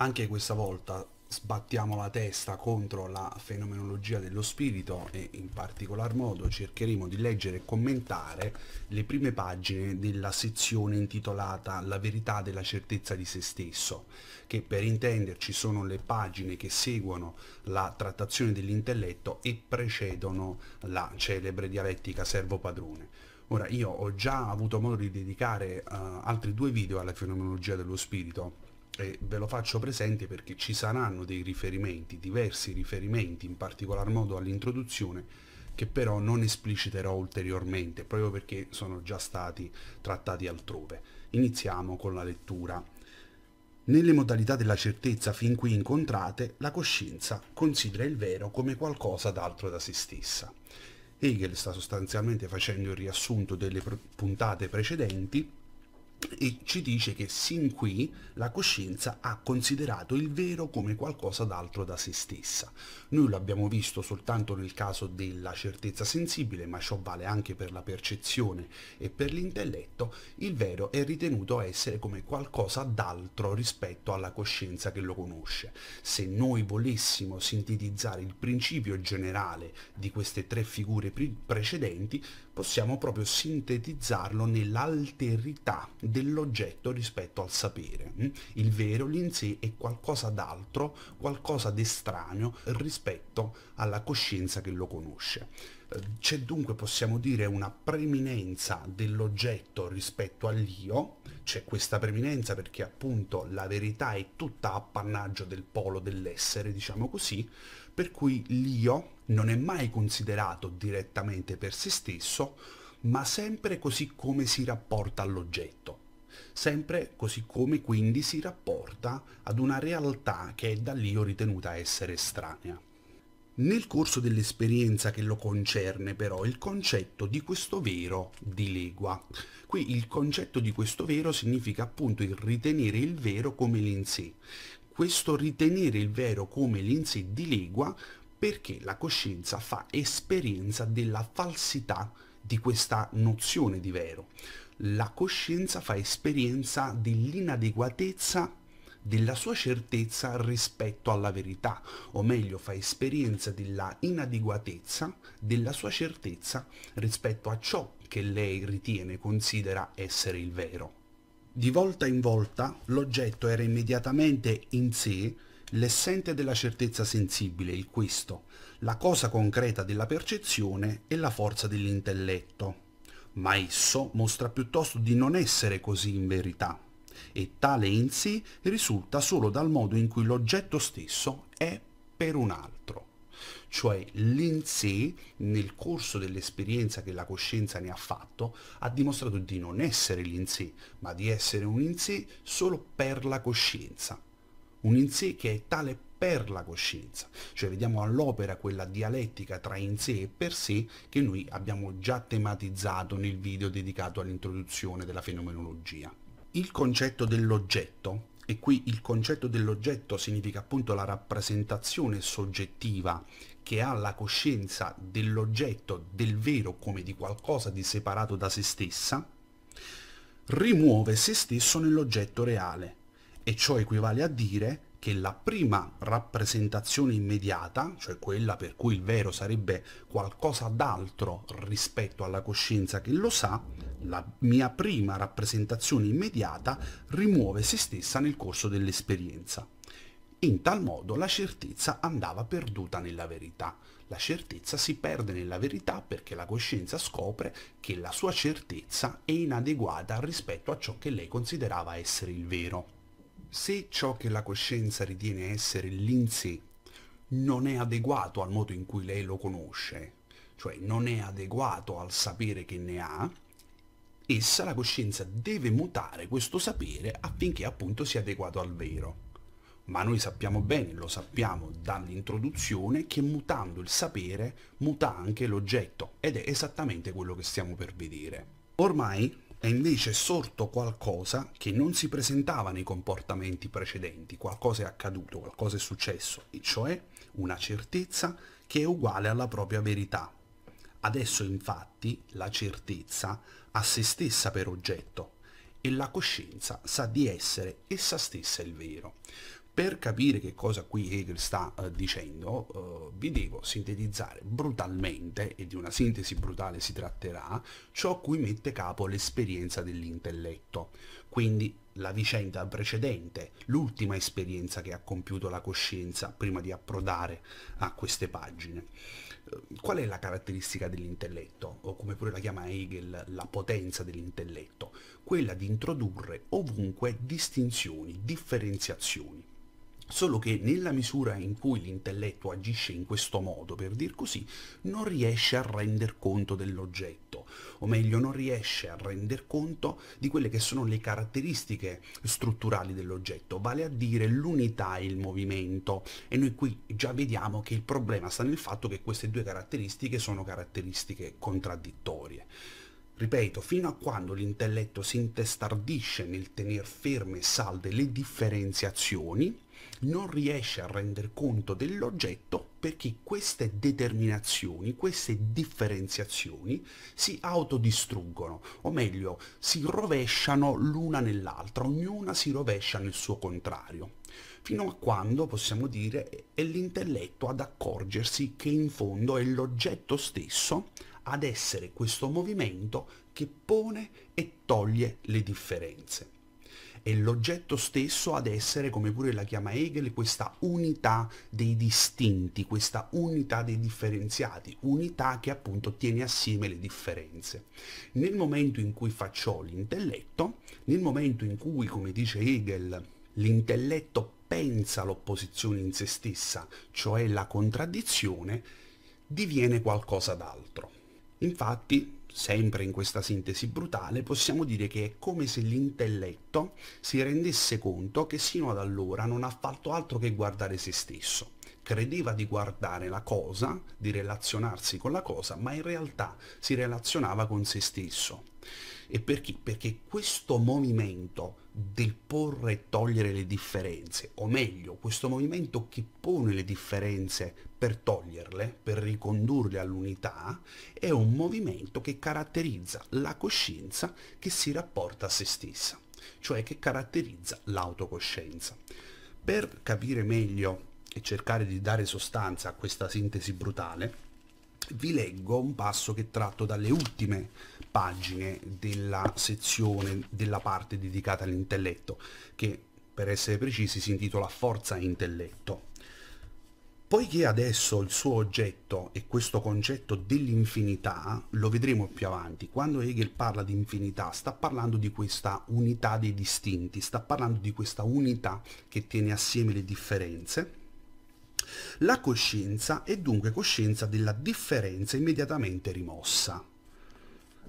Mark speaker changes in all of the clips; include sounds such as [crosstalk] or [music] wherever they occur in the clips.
Speaker 1: Anche questa volta sbattiamo la testa contro la fenomenologia dello spirito e in particolar modo cercheremo di leggere e commentare le prime pagine della sezione intitolata La verità della certezza di se stesso, che per intenderci sono le pagine che seguono la trattazione dell'intelletto e precedono la celebre dialettica servo-padrone. Ora, io ho già avuto modo di dedicare uh, altri due video alla fenomenologia dello spirito, e ve lo faccio presente perché ci saranno dei riferimenti, diversi riferimenti, in particolar modo all'introduzione, che però non espliciterò ulteriormente, proprio perché sono già stati trattati altrove. Iniziamo con la lettura. Nelle modalità della certezza fin qui incontrate, la coscienza considera il vero come qualcosa d'altro da se stessa. Hegel sta sostanzialmente facendo il riassunto delle puntate precedenti e ci dice che sin qui la coscienza ha considerato il vero come qualcosa d'altro da se stessa. Noi lo abbiamo visto soltanto nel caso della certezza sensibile, ma ciò vale anche per la percezione e per l'intelletto, il vero è ritenuto essere come qualcosa d'altro rispetto alla coscienza che lo conosce. Se noi volessimo sintetizzare il principio generale di queste tre figure pre precedenti, possiamo proprio sintetizzarlo nell'alterità dell'oggetto rispetto al sapere. Hm? Il vero in sé è qualcosa d'altro, qualcosa d'estraneo rispetto rispetto alla coscienza che lo conosce. Eh, c'è dunque, possiamo dire, una preminenza dell'oggetto rispetto all'io, c'è questa preminenza perché appunto la verità è tutta appannaggio del polo dell'essere, diciamo così, per cui l'io non è mai considerato direttamente per se stesso, ma sempre così come si rapporta all'oggetto sempre così come quindi si rapporta ad una realtà che è da lì ritenuta essere estranea. Nel corso dell'esperienza che lo concerne però il concetto di questo vero dilegua. Qui il concetto di questo vero significa appunto il ritenere il vero come l'insì. Questo ritenere il vero come l'insì dilegua perché la coscienza fa esperienza della falsità di questa nozione di vero. La coscienza fa esperienza dell'inadeguatezza della sua certezza rispetto alla verità, o meglio fa esperienza della inadeguatezza della sua certezza rispetto a ciò che lei ritiene, considera essere il vero. Di volta in volta l'oggetto era immediatamente in sé l'essente della certezza sensibile, il questo, la cosa concreta della percezione e la forza dell'intelletto. Ma esso mostra piuttosto di non essere così in verità e tale in sé risulta solo dal modo in cui l'oggetto stesso è per un altro cioè l'in sé nel corso dell'esperienza che la coscienza ne ha fatto ha dimostrato di non essere l'in sé, ma di essere un in sé solo per la coscienza, un in sé che è tale per la coscienza, cioè vediamo all'opera quella dialettica tra in sé e per sé che noi abbiamo già tematizzato nel video dedicato all'introduzione della fenomenologia il concetto dell'oggetto, e qui il concetto dell'oggetto significa appunto la rappresentazione soggettiva che ha la coscienza dell'oggetto, del vero come di qualcosa di separato da se stessa, rimuove se stesso nell'oggetto reale, e ciò equivale a dire che la prima rappresentazione immediata, cioè quella per cui il vero sarebbe qualcosa d'altro rispetto alla coscienza che lo sa, la mia prima rappresentazione immediata rimuove se stessa nel corso dell'esperienza. In tal modo la certezza andava perduta nella verità. La certezza si perde nella verità perché la coscienza scopre che la sua certezza è inadeguata rispetto a ciò che lei considerava essere il vero. Se ciò che la coscienza ritiene essere l'in sé non è adeguato al modo in cui lei lo conosce, cioè non è adeguato al sapere che ne ha, essa, la coscienza, deve mutare questo sapere affinché appunto sia adeguato al vero. Ma noi sappiamo bene, lo sappiamo dall'introduzione, che mutando il sapere muta anche l'oggetto ed è esattamente quello che stiamo per vedere. Ormai è invece sorto qualcosa che non si presentava nei comportamenti precedenti, qualcosa è accaduto, qualcosa è successo, e cioè una certezza che è uguale alla propria verità. Adesso infatti la certezza ha se stessa per oggetto e la coscienza sa di essere essa stessa il vero. Per capire che cosa qui Hegel sta eh, dicendo, eh, vi devo sintetizzare brutalmente, e di una sintesi brutale si tratterà, ciò cui mette capo l'esperienza dell'intelletto. Quindi la vicenda precedente, l'ultima esperienza che ha compiuto la coscienza prima di approdare a queste pagine. Eh, qual è la caratteristica dell'intelletto, o come pure la chiama Hegel, la potenza dell'intelletto? Quella di introdurre ovunque distinzioni, differenziazioni. Solo che nella misura in cui l'intelletto agisce in questo modo, per dir così, non riesce a render conto dell'oggetto, o meglio non riesce a render conto di quelle che sono le caratteristiche strutturali dell'oggetto, vale a dire l'unità e il movimento. E noi qui già vediamo che il problema sta nel fatto che queste due caratteristiche sono caratteristiche contraddittorie. Ripeto, fino a quando l'intelletto si intestardisce nel tenere ferme e salde le differenziazioni, non riesce a rendere conto dell'oggetto perché queste determinazioni, queste differenziazioni si autodistruggono, o meglio, si rovesciano l'una nell'altra, ognuna si rovescia nel suo contrario, fino a quando, possiamo dire, è l'intelletto ad accorgersi che in fondo è l'oggetto stesso ad essere questo movimento che pone e toglie le differenze è l'oggetto stesso ad essere, come pure la chiama Hegel, questa unità dei distinti, questa unità dei differenziati, unità che appunto tiene assieme le differenze. Nel momento in cui faccio l'intelletto, nel momento in cui, come dice Hegel, l'intelletto pensa l'opposizione in se stessa, cioè la contraddizione, diviene qualcosa d'altro. Infatti sempre in questa sintesi brutale, possiamo dire che è come se l'intelletto si rendesse conto che sino ad allora non ha fatto altro che guardare se stesso. Credeva di guardare la cosa, di relazionarsi con la cosa, ma in realtà si relazionava con se stesso. E perché? Perché questo movimento del porre e togliere le differenze, o meglio, questo movimento che pone le differenze per toglierle, per ricondurle all'unità, è un movimento che caratterizza la coscienza che si rapporta a se stessa, cioè che caratterizza l'autocoscienza. Per capire meglio e cercare di dare sostanza a questa sintesi brutale, vi leggo un passo che tratto dalle ultime pagine della sezione della parte dedicata all'intelletto, che per essere precisi si intitola Forza Intelletto. Poiché adesso il suo oggetto è questo concetto dell'infinità, lo vedremo più avanti, quando Hegel parla di infinità sta parlando di questa unità dei distinti, sta parlando di questa unità che tiene assieme le differenze. La coscienza è dunque coscienza della differenza immediatamente rimossa.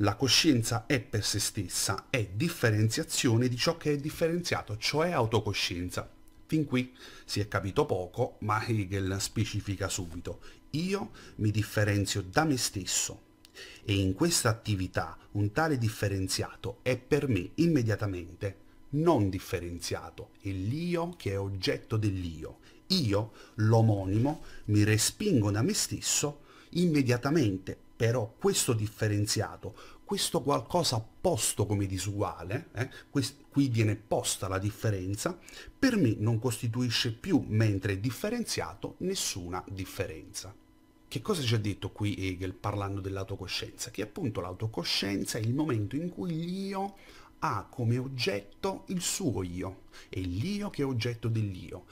Speaker 1: La coscienza è per se stessa, è differenziazione di ciò che è differenziato, cioè autocoscienza. Fin qui si è capito poco, ma Hegel specifica subito. Io mi differenzio da me stesso, e in questa attività un tale differenziato è per me immediatamente non differenziato, è l'io che è oggetto dell'io. Io, l'omonimo, mi respingo da me stesso immediatamente però questo differenziato, questo qualcosa posto come disuguale, eh, qui viene posta la differenza, per me non costituisce più, mentre è differenziato, nessuna differenza. Che cosa ci ha detto qui Hegel parlando dell'autocoscienza? Che appunto l'autocoscienza è il momento in cui l'io ha come oggetto il suo io, e l'io che è oggetto dell'io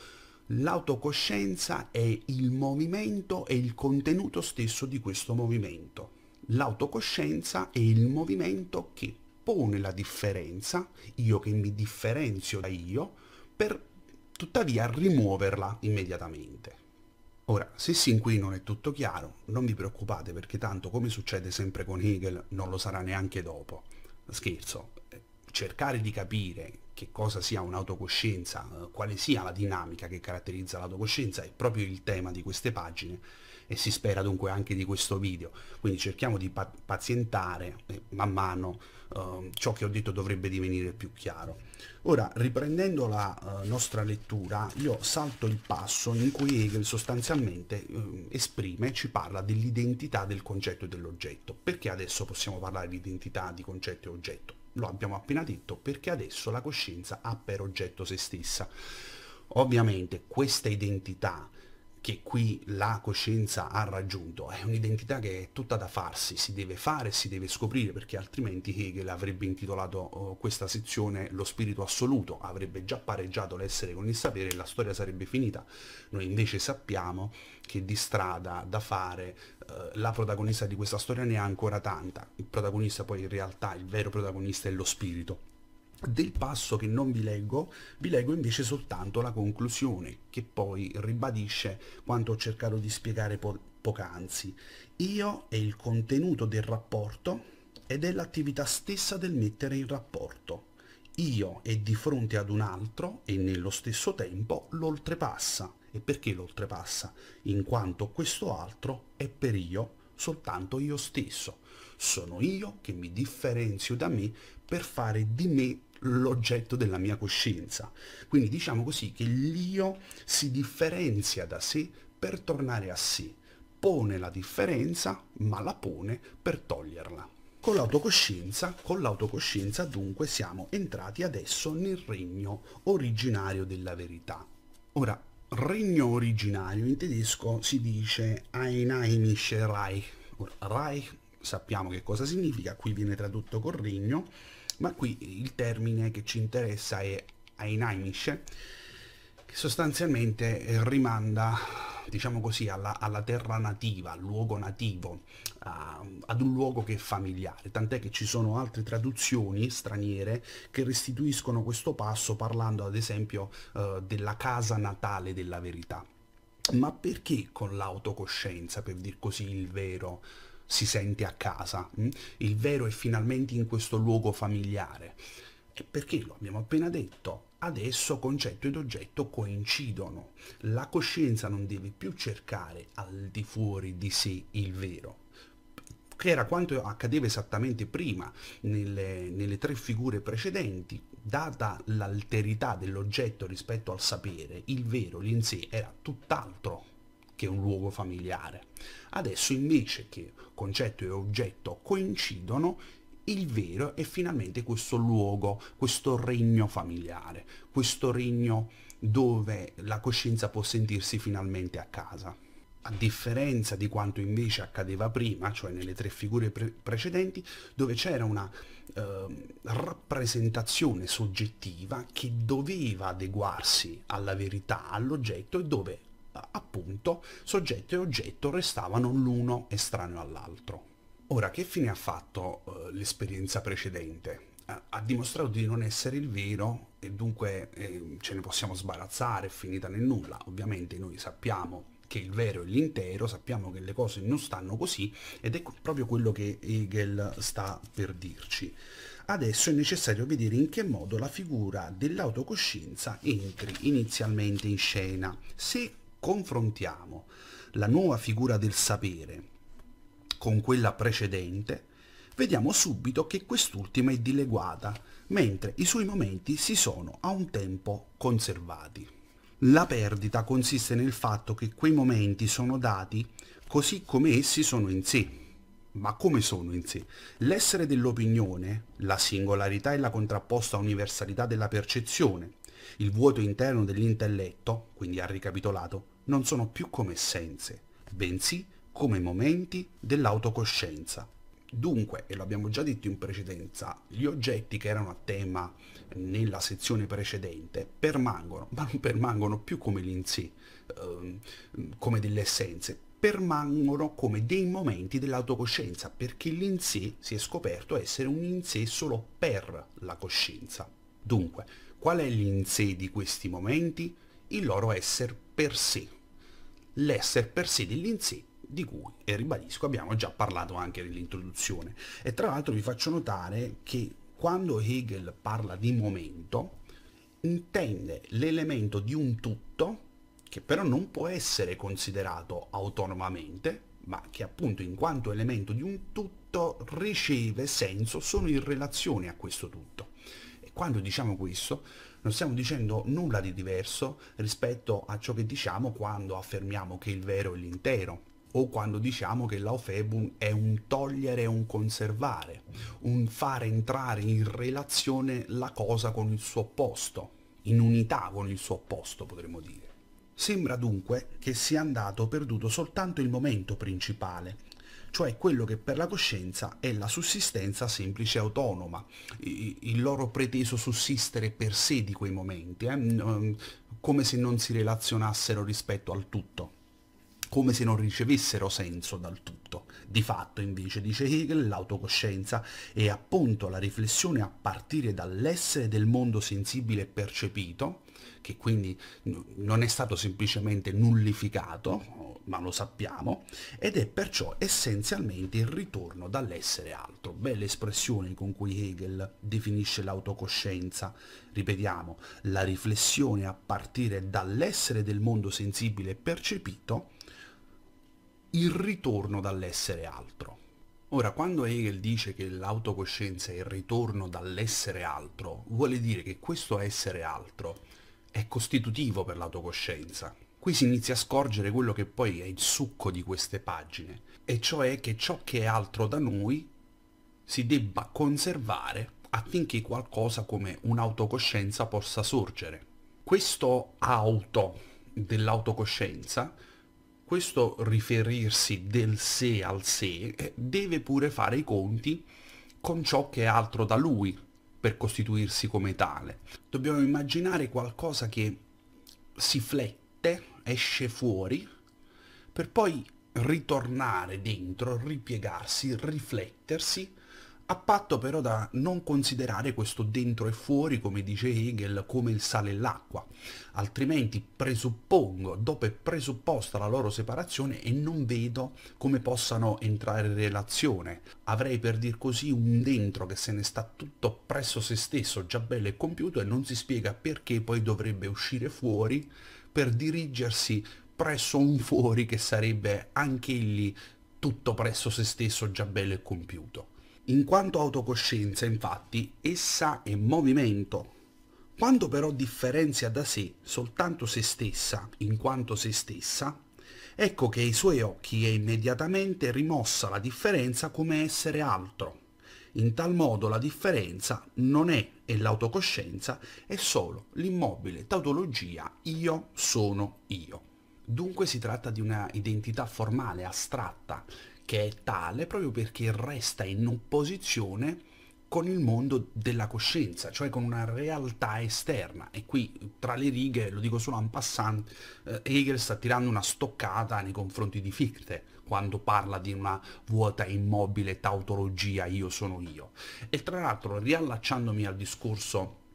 Speaker 1: L'autocoscienza è il movimento e il contenuto stesso di questo movimento. L'autocoscienza è il movimento che pone la differenza, io che mi differenzio da io, per tuttavia rimuoverla immediatamente. Ora, se sin qui non è tutto chiaro, non vi preoccupate perché tanto come succede sempre con Hegel non lo sarà neanche dopo. Scherzo, eh, cercare di capire che cosa sia un'autocoscienza, eh, quale sia la dinamica che caratterizza l'autocoscienza, è proprio il tema di queste pagine e si spera dunque anche di questo video. Quindi cerchiamo di pazientare eh, man mano eh, ciò che ho detto dovrebbe divenire più chiaro. Ora, riprendendo la eh, nostra lettura, io salto il passo in cui Hegel sostanzialmente ehm, esprime, ci parla dell'identità del concetto e dell'oggetto. Perché adesso possiamo parlare di identità di concetto e oggetto? lo abbiamo appena detto, perché adesso la coscienza ha per oggetto se stessa. Ovviamente questa identità che qui la coscienza ha raggiunto è un'identità che è tutta da farsi, si deve fare, si deve scoprire, perché altrimenti Hegel avrebbe intitolato oh, questa sezione Lo spirito assoluto, avrebbe già pareggiato l'essere con il sapere e la storia sarebbe finita. Noi invece sappiamo che di strada da fare eh, la protagonista di questa storia ne ha ancora tanta. Il protagonista poi in realtà, il vero protagonista è lo spirito. Del passo che non vi leggo, vi leggo invece soltanto la conclusione, che poi ribadisce quanto ho cercato di spiegare po poc'anzi. Io è il contenuto del rapporto ed è l'attività stessa del mettere in rapporto. Io è di fronte ad un altro e nello stesso tempo l'oltrepassa e perché lo oltrepassa? In quanto questo altro è per io, soltanto io stesso. Sono io che mi differenzio da me per fare di me l'oggetto della mia coscienza. Quindi diciamo così che l'io si differenzia da sé per tornare a sé, pone la differenza ma la pone per toglierla. Con l'autocoscienza, con l'autocoscienza dunque siamo entrati adesso nel regno originario della verità. Ora, regno originario, in tedesco si dice Einheimische Reich. Reich sappiamo che cosa significa, qui viene tradotto con regno, ma qui il termine che ci interessa è Einheimische, che sostanzialmente eh, rimanda diciamo così, alla, alla, terra nativa, al luogo nativo, a, ad un luogo che è familiare, tant'è che ci sono altre traduzioni straniere che restituiscono questo passo parlando ad esempio eh, della casa natale della verità. Ma perché con l'autocoscienza, per dir così, il vero? si sente a casa, hm? il vero è finalmente in questo luogo familiare. E perché lo abbiamo appena detto, adesso concetto ed oggetto coincidono. La coscienza non deve più cercare al di fuori di sé il vero, che era quanto accadeva esattamente prima nelle, nelle, tre figure precedenti, data l'alterità dell'oggetto rispetto al sapere, il vero lì in sé era tutt'altro che un luogo familiare. Adesso invece che concetto e oggetto coincidono, il vero è finalmente questo luogo, questo regno familiare, questo regno dove la coscienza può sentirsi finalmente a casa. A differenza di quanto invece accadeva prima, cioè nelle tre figure pre precedenti, dove c'era una eh, rappresentazione soggettiva che doveva adeguarsi alla verità, all'oggetto e dove appunto soggetto e oggetto restavano l'uno estraneo all'altro. Ora, che fine ha fatto uh, l'esperienza precedente? Uh, ha dimostrato di non essere il vero e dunque eh, ce ne possiamo sbarazzare, è finita nel nulla. Ovviamente noi sappiamo che il vero è l'intero, sappiamo che le cose non stanno così ed è proprio quello che Hegel sta per dirci. Adesso è necessario vedere in che modo la figura dell'autocoscienza entri inizialmente in scena. Se confrontiamo la nuova figura del sapere con quella precedente, vediamo subito che quest'ultima è dileguata, mentre i suoi momenti si sono a un tempo conservati. La perdita consiste nel fatto che quei momenti sono dati così come essi sono in sé, ma come sono in sé? L'essere dell'opinione, la singolarità e la contrapposta universalità della percezione, il vuoto interno dell'intelletto, quindi ha ricapitolato, non sono più come essenze, bensì come momenti dell'autocoscienza. Dunque, e lo abbiamo già detto in precedenza, gli oggetti che erano a tema nella sezione precedente permangono, ma non permangono più come l'insì, ehm, come delle essenze, permangono come dei momenti dell'autocoscienza, perché l'insì si è scoperto essere un insì solo per la coscienza. Dunque, qual è l'insì di questi momenti? Il loro essere per sé. L'essere per sé dell'insì di cui, e ribadisco, abbiamo già parlato anche nell'introduzione. E tra l'altro vi faccio notare che quando Hegel parla di momento, intende l'elemento di un tutto che però non può essere considerato autonomamente, ma che appunto in quanto elemento di un tutto riceve senso solo in relazione a questo tutto. E quando diciamo questo, non stiamo dicendo nulla di diverso rispetto a ciò che diciamo quando affermiamo che il vero è l'intero, o quando diciamo che l'aufebum è un togliere e un conservare, un fare entrare in relazione la cosa con il suo opposto, in unità con il suo opposto potremmo dire. Sembra dunque che sia andato perduto soltanto il momento principale, cioè quello che per la coscienza è la sussistenza semplice e autonoma, il loro preteso sussistere per sé di quei momenti, eh? come se non si relazionassero rispetto al tutto come se non ricevessero senso dal tutto. Di fatto, invece, dice Hegel, l'autocoscienza è appunto la riflessione a partire dall'essere del mondo sensibile e percepito, che quindi non è stato semplicemente nullificato, ma lo sappiamo, ed è perciò essenzialmente il ritorno dall'essere altro. Belle espressioni con cui Hegel definisce l'autocoscienza, ripetiamo, la riflessione a partire dall'essere del mondo sensibile e percepito, il ritorno dall'essere altro. Ora, quando Hegel dice che l'autocoscienza è il ritorno dall'essere altro, vuole dire che questo essere altro è costitutivo per l'autocoscienza. Qui si inizia a scorgere quello che poi è il succo di queste pagine, e cioè che ciò che è altro da noi si debba conservare affinché qualcosa come un'autocoscienza possa sorgere. Questo auto dell'autocoscienza questo riferirsi del sé al sé eh, deve pure fare i conti con ciò che è altro da lui per costituirsi come tale. Dobbiamo immaginare qualcosa che si flette, esce fuori, per poi ritornare dentro, ripiegarsi, riflettersi a patto però da non considerare questo dentro e fuori, come dice Hegel, come il sale e l'acqua, altrimenti presuppongo, dopo è presupposta la loro separazione e non vedo come possano entrare in relazione. Avrei per dir così un dentro che se ne sta tutto presso se stesso, già bello e compiuto, e non si spiega perché poi dovrebbe uscire fuori per dirigersi presso un fuori che sarebbe anch'egli tutto presso se stesso, già bello e compiuto. In quanto autocoscienza, infatti, essa è movimento. Quando però differenzia da sé soltanto se stessa, in quanto se stessa, ecco che ai suoi occhi è immediatamente rimossa la differenza come essere altro. In tal modo la differenza non è e l'autocoscienza è solo l'immobile tautologia io sono io. Dunque si tratta di una identità formale, astratta, che è tale proprio perché resta in opposizione con il mondo della coscienza, cioè con una realtà esterna. E qui tra le righe, lo dico solo en passant, eh, Hegel sta tirando una stoccata nei confronti di Fichte quando parla di una vuota immobile tautologia io sono io. E tra l'altro riallacciandomi al discorso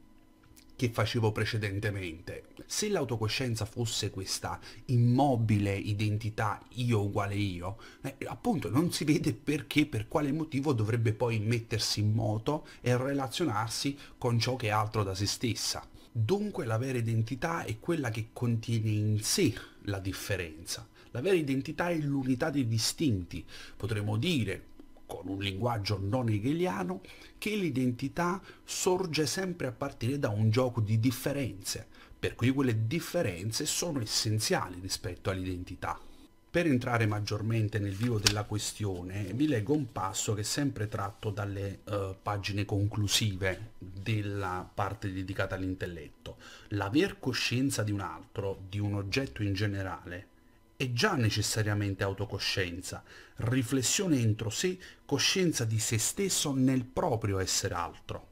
Speaker 1: che facevo precedentemente. Se l'autocoscienza fosse questa immobile identità io uguale io, eh, appunto non si vede perché, per quale motivo dovrebbe poi mettersi in moto e relazionarsi con ciò che è altro da se stessa. Dunque la vera identità è quella che contiene in sé la differenza. La vera identità è l'unità dei distinti, potremmo dire con un linguaggio non hegeliano, che l'identità sorge sempre a partire da un gioco di differenze, per cui quelle differenze sono essenziali rispetto all'identità. Per entrare maggiormente nel vivo della questione vi leggo un passo che è sempre tratto dalle uh, pagine conclusive della parte dedicata all'intelletto. L'aver coscienza di un altro, di un oggetto in generale, è già necessariamente autocoscienza, riflessione entro sé, coscienza di se stesso nel proprio essere altro.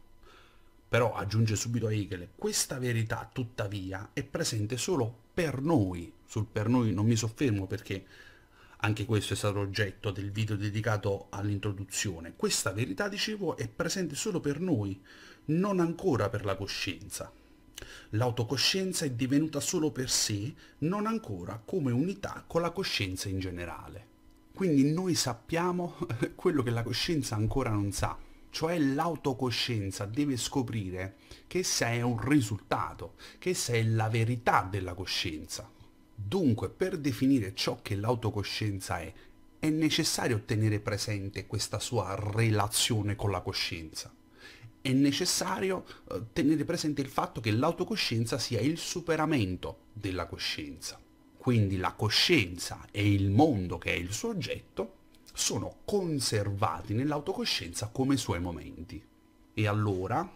Speaker 1: Però, aggiunge subito Hegel, questa verità tuttavia è presente solo per noi. Sul per noi non mi soffermo perché anche questo è stato oggetto del video dedicato all'introduzione. Questa verità, dicevo, è presente solo per noi, non ancora per la coscienza. L'autocoscienza è divenuta solo per sé, non ancora come unità con la coscienza in generale. Quindi noi sappiamo [laughs] quello che la coscienza ancora non sa, cioè l'autocoscienza deve scoprire che essa è un risultato, che essa è la verità della coscienza. Dunque, per definire ciò che l'autocoscienza è, è necessario tenere presente questa sua relazione con la coscienza è necessario eh, tenere presente il fatto che l'autocoscienza sia il superamento della coscienza. Quindi la coscienza e il mondo che è il suo oggetto sono conservati nell'autocoscienza come suoi momenti. E allora,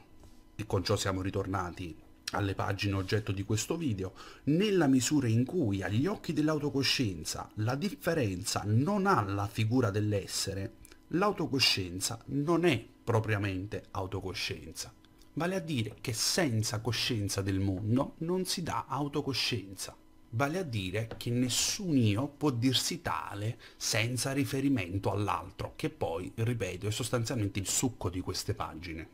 Speaker 1: e con ciò siamo ritornati alle pagine oggetto di questo video, nella misura in cui agli occhi dell'autocoscienza la differenza non ha la figura dell'essere, l'autocoscienza non è propriamente autocoscienza. Vale a dire che senza coscienza del mondo non si dà autocoscienza. Vale a dire che nessun io può dirsi tale senza riferimento all'altro, che poi, ripeto, è sostanzialmente il succo di queste pagine.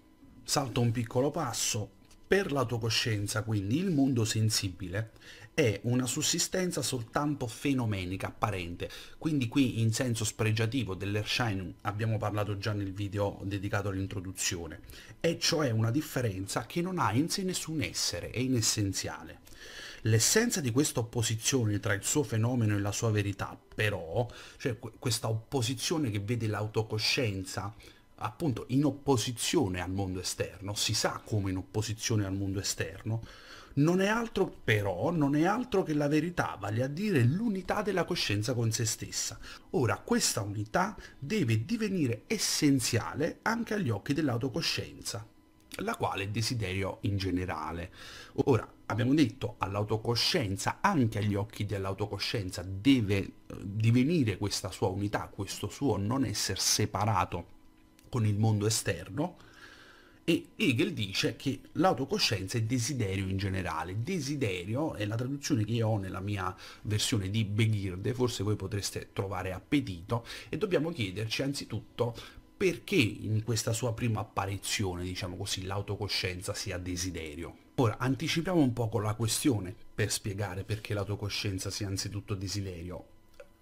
Speaker 1: Salto un piccolo passo. Per l'autocoscienza, quindi, il mondo sensibile è una sussistenza soltanto fenomenica, apparente. Quindi qui in senso spregiativo dell'Ersheim abbiamo parlato già nel video dedicato all'introduzione, e cioè una differenza che non ha in sé nessun essere, è inessenziale. L'essenza di questa opposizione tra il suo fenomeno e la sua verità, però, cioè questa opposizione che vede l'autocoscienza appunto in opposizione al mondo esterno, si sa come in opposizione al mondo esterno, non è altro però, non è altro che la verità, vale a dire l'unità della coscienza con se stessa. Ora, questa unità deve divenire essenziale anche agli occhi dell'autocoscienza, la quale desiderio in generale. Ora, abbiamo detto all'autocoscienza, anche agli occhi dell'autocoscienza, deve eh, divenire questa sua unità, questo suo non essere separato con il mondo esterno, e Hegel dice che l'autocoscienza è desiderio in generale. Desiderio è la traduzione che io ho nella mia versione di Begirde, forse voi potreste trovare appetito, e dobbiamo chiederci anzitutto perché in questa sua prima apparizione, diciamo così, l'autocoscienza sia desiderio. Ora, anticipiamo un poco la questione per spiegare perché l'autocoscienza sia anzitutto desiderio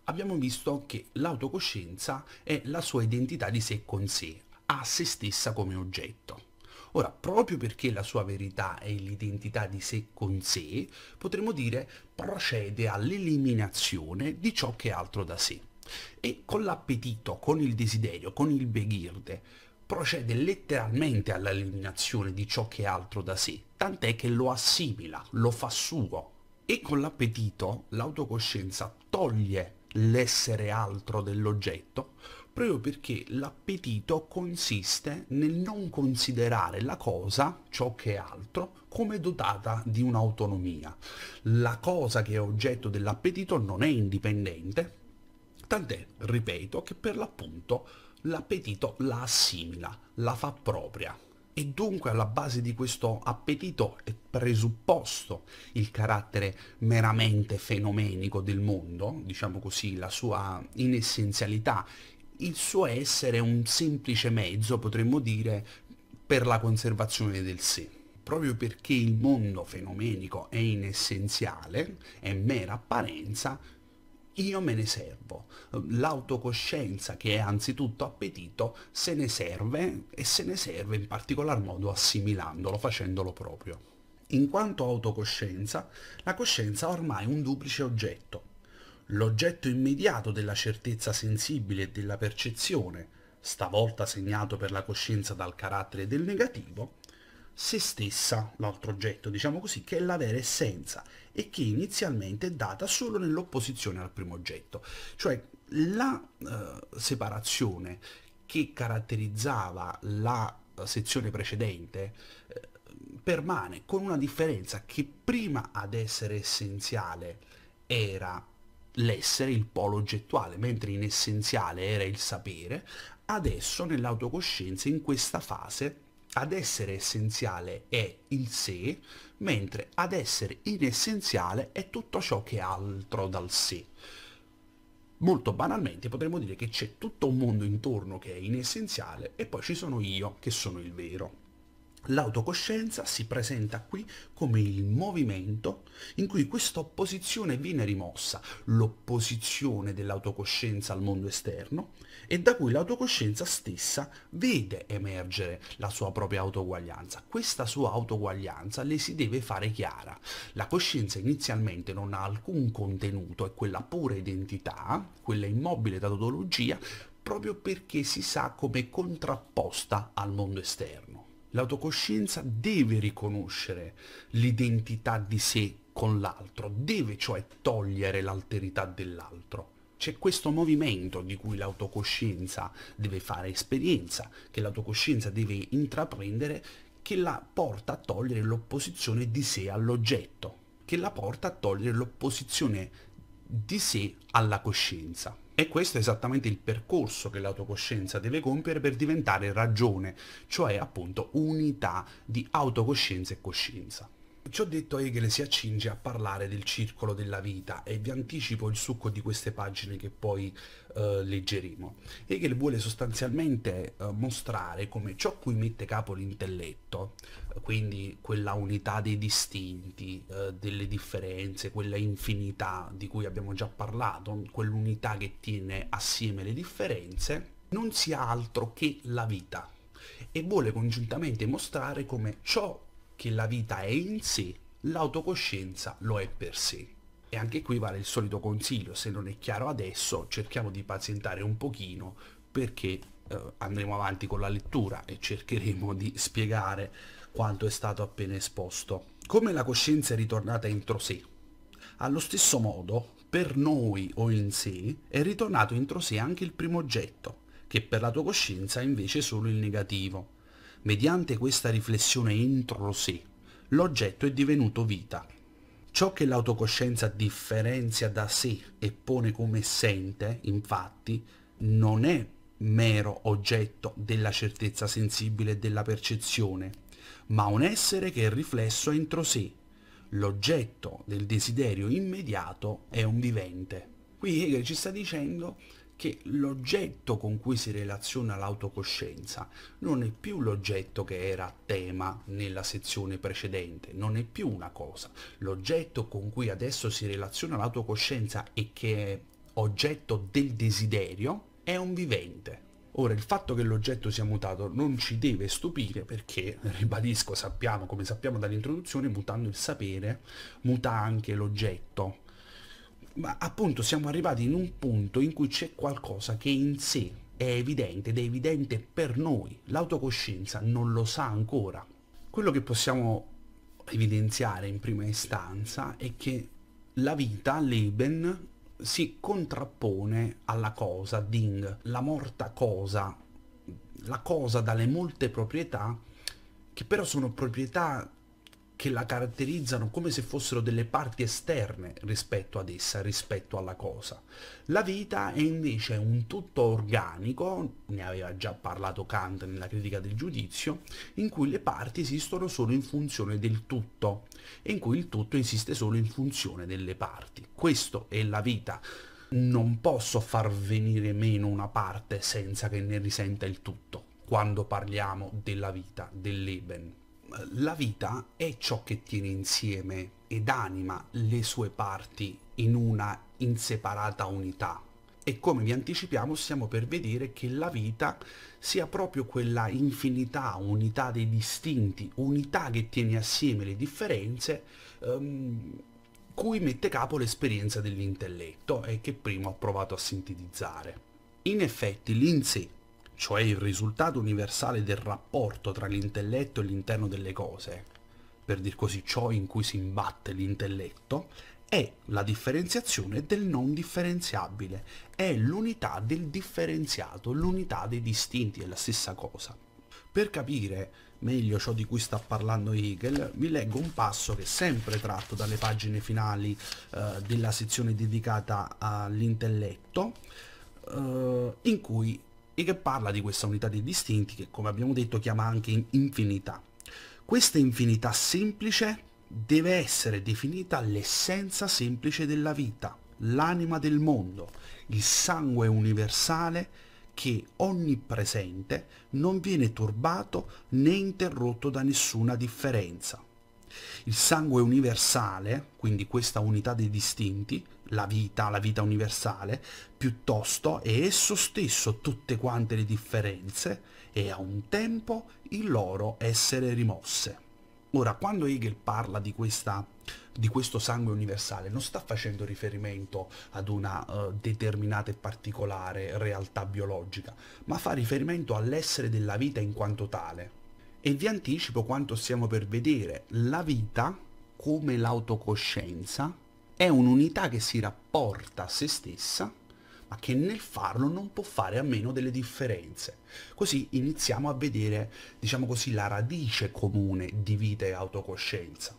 Speaker 1: abbiamo visto che l'autocoscienza è la sua identità di sé con sé, a se stessa come oggetto. Ora, proprio perché la sua verità è l'identità di sé con sé, potremmo dire procede all'eliminazione di ciò che è altro da sé. E con l'appetito, con il desiderio, con il beghirde, procede letteralmente all'eliminazione di ciò che è altro da sé, tant'è che lo assimila, lo fa suo. E con l'appetito l'autocoscienza toglie l'essere altro dell'oggetto, proprio perché l'appetito consiste nel non considerare la cosa, ciò che è altro, come dotata di un'autonomia. La cosa che è oggetto dell'appetito non è indipendente, tant'è, ripeto, che per l'appunto l'appetito la assimila, la fa propria. E dunque alla base di questo appetito è presupposto il carattere meramente fenomenico del mondo, diciamo così, la sua inessenzialità, il suo essere un semplice mezzo, potremmo dire, per la conservazione del sé. Proprio perché il mondo fenomenico è inessenziale, è mera apparenza, io me ne servo. L'autocoscienza, che è anzitutto appetito, se ne serve e se ne serve in particolar modo assimilandolo, facendolo proprio. In quanto autocoscienza, la coscienza ha ormai un duplice oggetto, l'oggetto immediato della certezza sensibile e della percezione, stavolta segnato per la coscienza dal carattere del negativo, se stessa, l'altro oggetto, diciamo così, che è la vera essenza e che inizialmente è data solo nell'opposizione al primo oggetto. Cioè la eh, separazione che caratterizzava la eh, sezione precedente eh, permane con una differenza che prima ad essere essenziale era l'essere il polo oggettuale, mentre in essenziale era il sapere, adesso nell'autocoscienza in questa fase ad essere essenziale è il sé, mentre ad essere inessenziale è tutto ciò che è altro dal sé. Molto banalmente potremmo dire che c'è tutto un mondo intorno che è inessenziale e poi ci sono io che sono il vero. L'autocoscienza si presenta qui come il movimento in cui questa opposizione viene rimossa, l'opposizione dell'autocoscienza al mondo esterno, e da cui l'autocoscienza stessa vede emergere la sua propria autoguaglianza. Questa sua autoguaglianza le si deve fare chiara. La coscienza inizialmente non ha alcun contenuto, è quella pura identità, quella immobile da tautologia, proprio perché si sa come contrapposta al mondo esterno. L'autocoscienza deve riconoscere l'identità di sé con l'altro, deve cioè togliere l'alterità dell'altro. C'è questo movimento di cui l'autocoscienza deve fare esperienza, che l'autocoscienza deve intraprendere, che la porta a togliere l'opposizione di sé all'oggetto, che la porta a togliere l'opposizione di sé alla coscienza. E questo è esattamente il percorso che l'autocoscienza deve compiere per diventare ragione, cioè appunto unità di autocoscienza e coscienza. Ciò detto eh, Hegel si accinge a parlare del circolo della vita e vi anticipo il succo di queste pagine che poi eh, leggeremo. Hegel vuole sostanzialmente eh, mostrare come ciò cui mette capo l'intelletto, quindi quella unità dei distinti, eh, delle differenze, quella infinità di cui abbiamo già parlato, quell'unità che tiene assieme le differenze, non sia altro che la vita e vuole congiuntamente mostrare come ciò che la vita è in sé, l'autocoscienza lo è per sé. E anche qui vale il solito consiglio, se non è chiaro adesso cerchiamo di pazientare un pochino perché eh, andremo avanti con la lettura e cercheremo di spiegare quanto è stato appena esposto. Come la coscienza è ritornata entro sé? Allo stesso modo, per noi o in sé, è ritornato entro sé anche il primo oggetto, che per la tua coscienza è invece solo il negativo. Mediante questa riflessione intro sé, l'oggetto è divenuto vita. Ciò che l'autocoscienza differenzia da sé e pone come sente, infatti, non è mero oggetto della certezza sensibile e della percezione, ma un essere che è riflesso entro sé. L'oggetto del desiderio immediato è un vivente. Qui Hegel ci sta dicendo che l'oggetto con cui si relaziona l'autocoscienza non è più l'oggetto che era tema nella sezione precedente, non è più una cosa. L'oggetto con cui adesso si relaziona l'autocoscienza e che è oggetto del desiderio è un vivente. Ora, il fatto che l'oggetto sia mutato non ci deve stupire perché, ribadisco, sappiamo, come sappiamo dall'introduzione, mutando il sapere, muta anche l'oggetto ma appunto siamo arrivati in un punto in cui c'è qualcosa che in sé è evidente ed è evidente per noi, l'autocoscienza non lo sa ancora. Quello che possiamo evidenziare in prima istanza è che la vita, l'Eben, si contrappone alla cosa, Ding, la morta cosa, la cosa dalle molte proprietà che però sono proprietà che la caratterizzano come se fossero delle parti esterne rispetto ad essa, rispetto alla cosa. La vita è invece un tutto organico, ne aveva già parlato Kant nella critica del giudizio, in cui le parti esistono solo in funzione del tutto e in cui il tutto esiste solo in funzione delle parti. Questo è la vita. Non posso far venire meno una parte senza che ne risenta il tutto, quando parliamo della vita, dell'Eben la vita è ciò che tiene insieme ed anima le sue parti in una inseparata unità. E come vi anticipiamo stiamo per vedere che la vita sia proprio quella infinità, unità dei distinti, unità che tiene assieme le differenze, um, cui mette capo l'esperienza dell'intelletto e che prima ho provato a sintetizzare. In effetti l'in cioè il risultato universale del rapporto tra l'intelletto e l'interno delle cose, per dir così ciò in cui si imbatte l'intelletto, è la differenziazione del non differenziabile, è l'unità del differenziato, l'unità dei distinti, è la stessa cosa. Per capire meglio ciò di cui sta parlando Hegel, vi leggo un passo che è sempre tratto dalle pagine finali eh, della sezione dedicata all'intelletto, eh, in cui e che parla di questa unità dei distinti che come abbiamo detto chiama anche infinità. Questa infinità semplice deve essere definita l'essenza semplice della vita, l'anima del mondo, il sangue universale che onnipresente non viene turbato né interrotto da nessuna differenza. Il sangue universale, quindi questa unità dei distinti, la vita, la vita universale, piuttosto è esso stesso tutte quante le differenze e a un tempo il loro essere rimosse. Ora, quando Hegel parla di, questa, di questo sangue universale, non sta facendo riferimento ad una uh, determinata e particolare realtà biologica, ma fa riferimento all'essere della vita in quanto tale. E vi anticipo quanto stiamo per vedere, la vita come l'autocoscienza è un'unità che si rapporta a se stessa, ma che nel farlo non può fare a meno delle differenze. Così iniziamo a vedere, diciamo così, la radice comune di vita e autocoscienza.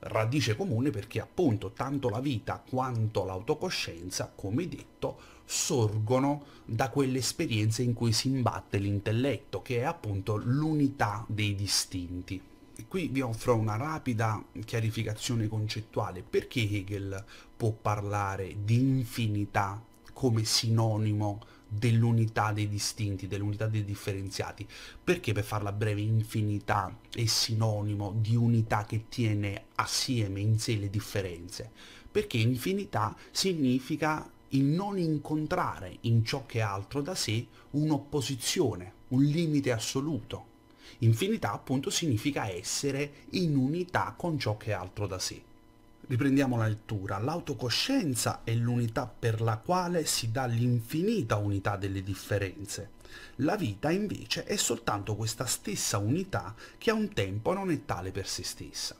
Speaker 1: Radice comune perché appunto tanto la vita quanto l'autocoscienza, come detto, sorgono da quelle esperienze in cui si imbatte l'intelletto, che è appunto l'unità dei distinti. Qui vi offro una rapida chiarificazione concettuale. Perché Hegel può parlare di infinità come sinonimo dell'unità dei distinti, dell'unità dei differenziati? Perché per farla breve infinità è sinonimo di unità che tiene assieme in sé le differenze? Perché infinità significa il non incontrare in ciò che è altro da sé un'opposizione, un limite assoluto Infinità appunto significa essere in unità con ciò che è altro da sé. Riprendiamo la lettura. L'autocoscienza è l'unità per la quale si dà l'infinita unità delle differenze. La vita invece è soltanto questa stessa unità che a un tempo non è tale per se stessa.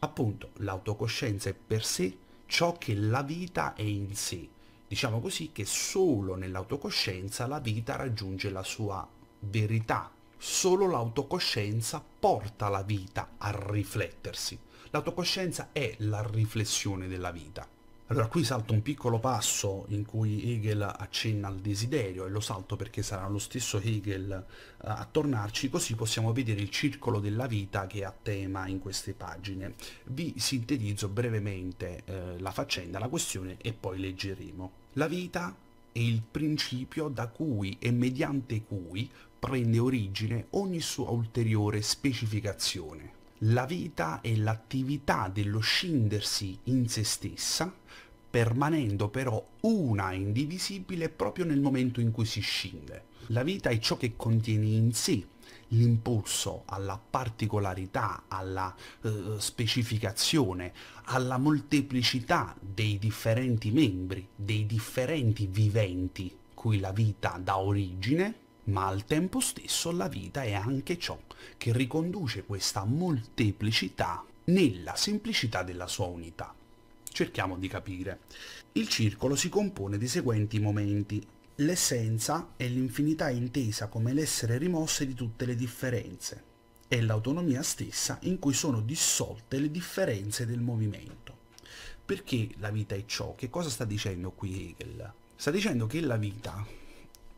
Speaker 1: Appunto, l'autocoscienza è per sé ciò che la vita è in sé. Diciamo così che solo nell'autocoscienza la vita raggiunge la sua verità solo l'autocoscienza porta la vita a riflettersi. L'autocoscienza è la riflessione della vita. Allora qui salto un piccolo passo in cui Hegel accenna al desiderio e lo salto perché sarà lo stesso Hegel eh, a tornarci, così possiamo vedere il circolo della vita che è a tema in queste pagine. Vi sintetizzo brevemente eh, la faccenda, la questione e poi leggeremo. La vita è il principio da cui e mediante cui prende origine ogni sua ulteriore specificazione. La vita è l'attività dello scindersi in se stessa, permanendo però una e indivisibile proprio nel momento in cui si scinde. La vita è ciò che contiene in sé l'impulso alla particolarità, alla eh, specificazione, alla molteplicità dei differenti membri, dei differenti viventi cui la vita dà origine ma al tempo stesso la vita è anche ciò che riconduce questa molteplicità nella semplicità della sua unità. Cerchiamo di capire. Il circolo si compone dei seguenti momenti. L'essenza è l'infinità intesa come l'essere rimosse di tutte le differenze. È l'autonomia stessa in cui sono dissolte le differenze del movimento. Perché la vita è ciò? Che cosa sta dicendo qui Hegel? Sta dicendo che la vita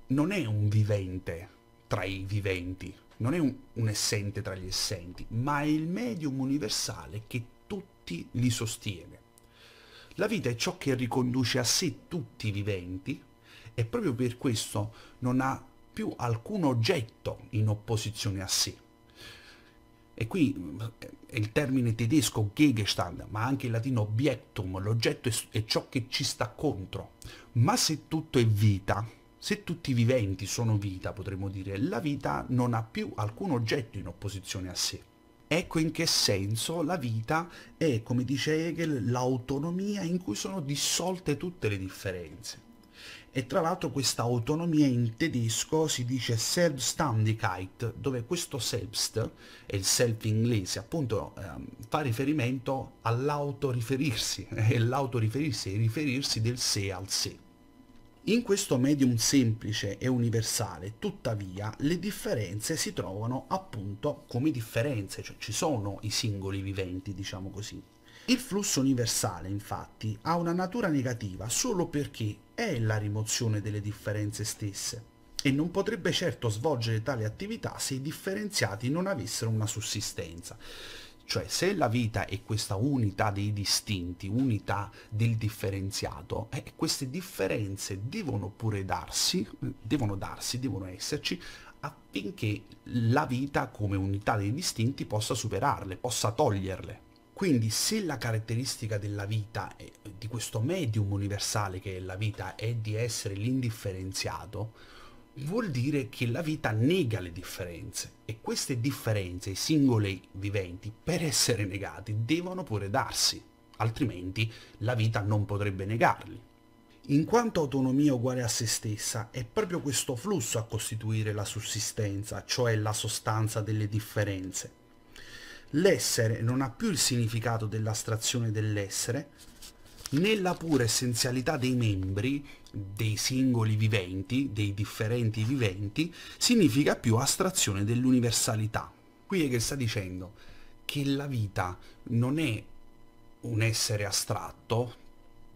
Speaker 1: non è un vivente tra i viventi, non è un, un essente tra gli essenti, ma è il medium universale che tutti li sostiene. La vita è ciò che riconduce a sé tutti i viventi e proprio per questo non ha più alcun oggetto in opposizione a sé. E qui è eh, il termine tedesco Gegenstand, ma anche il latino objectum, l'oggetto è, è ciò che ci sta contro. Ma se tutto è vita, se tutti i viventi sono vita, potremmo dire, la vita non ha più alcun oggetto in opposizione a sé. Ecco in che senso la vita è, come dice Hegel, l'autonomia in cui sono dissolte tutte le differenze. E tra l'altro questa autonomia in tedesco si dice Selbstständigkeit, dove questo selbst, e il self inglese, appunto ehm, fa riferimento all'autoriferirsi, e [laughs] l'autoriferirsi è riferirsi del sé al sé. In questo medium semplice e universale, tuttavia, le differenze si trovano appunto come differenze, cioè ci sono i singoli viventi, diciamo così. Il flusso universale, infatti, ha una natura negativa solo perché è la rimozione delle differenze stesse e non potrebbe certo svolgere tale attività se i differenziati non avessero una sussistenza. Cioè se la vita è questa unità dei distinti, unità del differenziato, eh, queste differenze devono pure darsi, devono darsi, devono esserci affinché la vita come unità dei distinti possa superarle, possa toglierle. Quindi se la caratteristica della vita, eh, di questo medium universale che è la vita, è di essere l'indifferenziato, vuol dire che la vita nega le differenze e queste differenze i singoli viventi per essere negati devono pure darsi, altrimenti la vita non potrebbe negarli. In quanto autonomia uguale a se stessa, è proprio questo flusso a costituire la sussistenza, cioè la sostanza delle differenze. L'essere non ha più il significato dell'astrazione dell'essere, né la pura essenzialità dei membri dei singoli viventi, dei differenti viventi, significa più astrazione dell'universalità. Qui è che sta dicendo che la vita non è un essere astratto,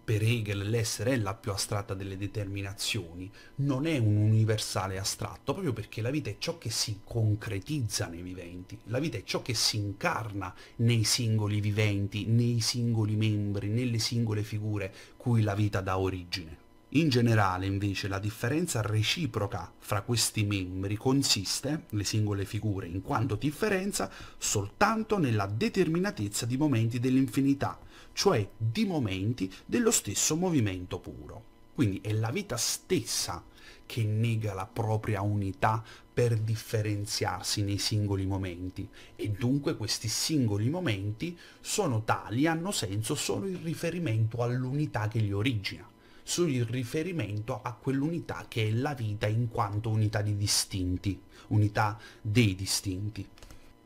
Speaker 1: per Hegel l'essere è la più astratta delle determinazioni, non è un universale astratto, proprio perché la vita è ciò che si concretizza nei viventi, la vita è ciò che si incarna nei singoli viventi, nei singoli membri, nelle singole figure cui la vita dà origine. In generale invece la differenza reciproca fra questi membri consiste, le singole figure in quanto differenza, soltanto nella determinatezza di momenti dell'infinità, cioè di momenti dello stesso movimento puro. Quindi è la vita stessa che nega la propria unità per differenziarsi nei singoli momenti e dunque questi singoli momenti sono tali, hanno senso solo in riferimento all'unità che li origina sul riferimento a quell'unità che è la vita in quanto unità di distinti, unità dei distinti.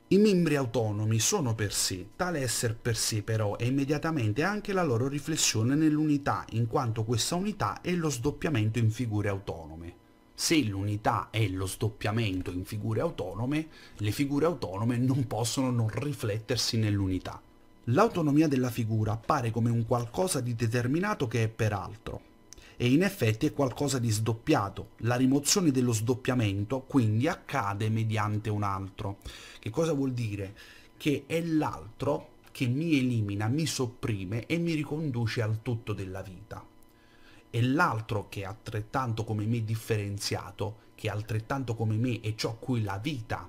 Speaker 1: I membri autonomi sono per sé, tale essere per sé però è immediatamente anche la loro riflessione nell'unità, in quanto questa unità è lo sdoppiamento in figure autonome. Se l'unità è lo sdoppiamento in figure autonome, le figure autonome non possono non riflettersi nell'unità. L'autonomia della figura appare come un qualcosa di determinato che è peraltro, e in effetti è qualcosa di sdoppiato. La rimozione dello sdoppiamento quindi accade mediante un altro. Che cosa vuol dire? Che è l'altro che mi elimina, mi sopprime e mi riconduce al tutto della vita. E l'altro che è altrettanto come me differenziato, che altrettanto come me è ciò a cui la vita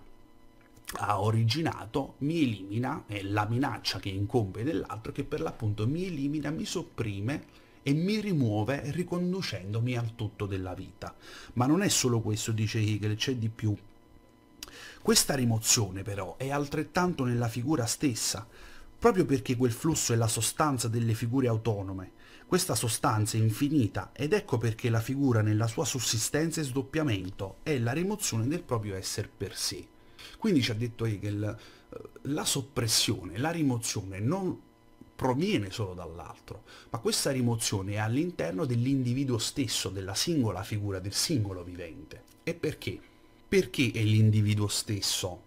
Speaker 1: ha originato, mi elimina, è la minaccia che incombe dell'altro che per l'appunto mi elimina, mi sopprime e mi rimuove riconducendomi al tutto della vita. Ma non è solo questo, dice Hegel, c'è di più. Questa rimozione però è altrettanto nella figura stessa, proprio perché quel flusso è la sostanza delle figure autonome. Questa sostanza è infinita ed ecco perché la figura nella sua sussistenza e sdoppiamento è la rimozione del proprio essere per sé. Quindi ci ha detto Hegel, eh, la soppressione, la rimozione non proviene solo dall'altro, ma questa rimozione è all'interno dell'individuo stesso, della singola figura, del singolo vivente. E perché? Perché è l'individuo stesso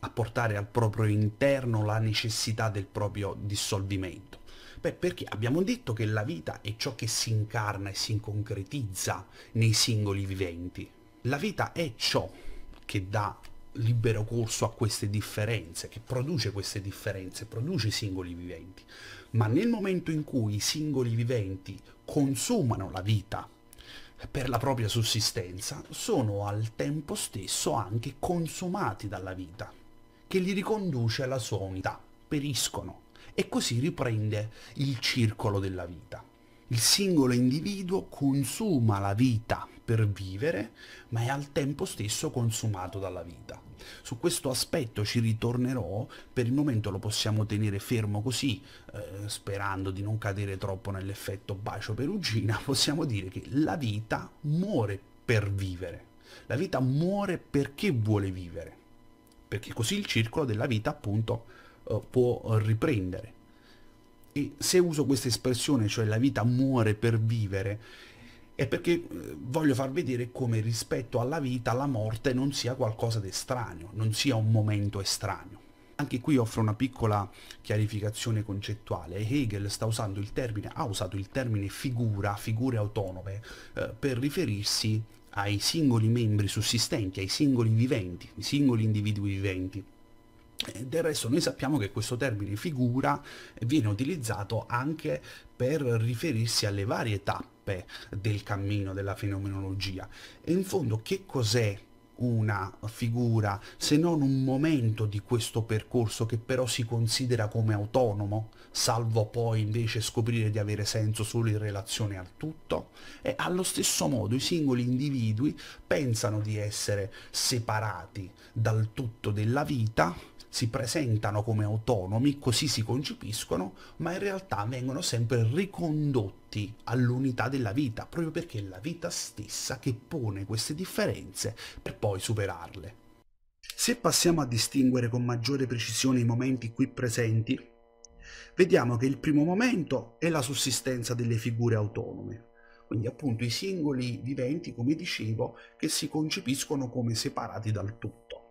Speaker 1: a portare al proprio interno la necessità del proprio dissolvimento? Beh, perché abbiamo detto che la vita è ciò che si incarna e si concretizza nei singoli viventi. La vita è ciò che dà libero corso a queste differenze, che produce queste differenze, produce i singoli viventi. Ma nel momento in cui i singoli viventi consumano la vita per la propria sussistenza, sono al tempo stesso anche consumati dalla vita, che li riconduce alla sua unità, periscono, e così riprende il circolo della vita. Il singolo individuo consuma la vita per vivere, ma è al tempo stesso consumato dalla vita. Su questo aspetto ci ritornerò, per il momento lo possiamo tenere fermo così, eh, sperando di non cadere troppo nell'effetto bacio perugina, [laughs] possiamo dire che la vita muore per vivere. La vita muore perché vuole vivere, perché così il circolo della vita appunto eh, può riprendere. E se uso questa espressione, cioè la vita muore per vivere, è perché eh, voglio far vedere come rispetto alla vita la morte non sia qualcosa di estraneo, non sia un momento estraneo. Anche qui offro una piccola chiarificazione concettuale. Hegel sta usando il termine, ha usato il termine figura, figure autonome, eh, per riferirsi ai singoli membri sussistenti, ai singoli viventi, ai singoli individui viventi. Eh, del resto noi sappiamo che questo termine figura viene utilizzato anche per riferirsi alle varie tappe tappe del cammino della fenomenologia. E in fondo che cos'è una figura se non un momento di questo percorso che però si considera come autonomo, salvo poi invece scoprire di avere senso solo in relazione al tutto? E allo stesso modo i singoli individui pensano di essere separati dal tutto della vita si presentano come autonomi, così si concepiscono, ma in realtà vengono sempre ricondotti all'unità della vita, proprio perché è la vita stessa che pone queste differenze per poi superarle. Se passiamo a distinguere con maggiore precisione i momenti qui presenti, vediamo che il primo momento è la sussistenza delle figure autonome, quindi appunto i singoli viventi, come dicevo, che si concepiscono come separati dal tutto.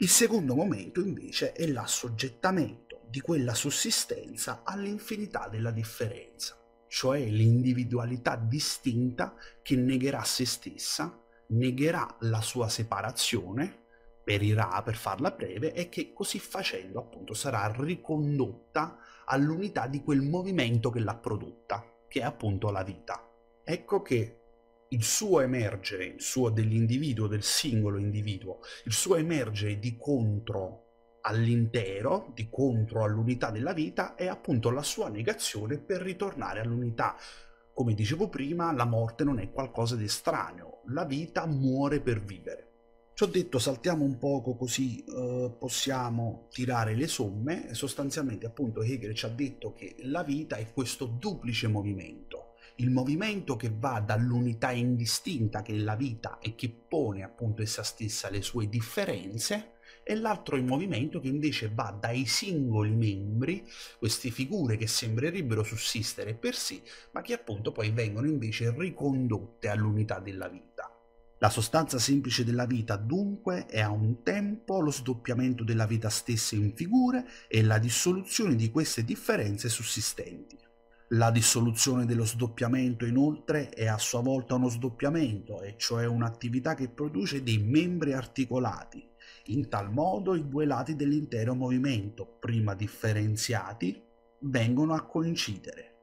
Speaker 1: Il secondo momento invece è l'assoggettamento di quella sussistenza all'infinità della differenza, cioè l'individualità distinta che negherà se stessa, negherà la sua separazione, perirà per farla breve e che così facendo appunto sarà ricondotta all'unità di quel movimento che l'ha prodotta, che è appunto la vita. Ecco che il suo emergere, il suo dell'individuo, del singolo individuo, il suo emergere di contro all'intero, di contro all'unità della vita, è appunto la sua negazione per ritornare all'unità. Come dicevo prima, la morte non è qualcosa di strano, la vita muore per vivere. Ci ho detto saltiamo un poco così eh, possiamo tirare le somme, sostanzialmente appunto Hegel ci ha detto che la vita è questo duplice movimento, il movimento che va dall'unità indistinta che è la vita e che pone appunto essa stessa le sue differenze, e l'altro è il movimento che invece va dai singoli membri, queste figure che sembrerebbero sussistere per sé, ma che appunto poi vengono invece ricondotte all'unità della vita. La sostanza semplice della vita dunque è a un tempo lo sdoppiamento della vita stessa in figure e la dissoluzione di queste differenze sussistenti. La dissoluzione dello sdoppiamento inoltre è a sua volta uno sdoppiamento, e cioè un'attività che produce dei membri articolati. In tal modo i due lati dell'intero movimento, prima differenziati, vengono a coincidere.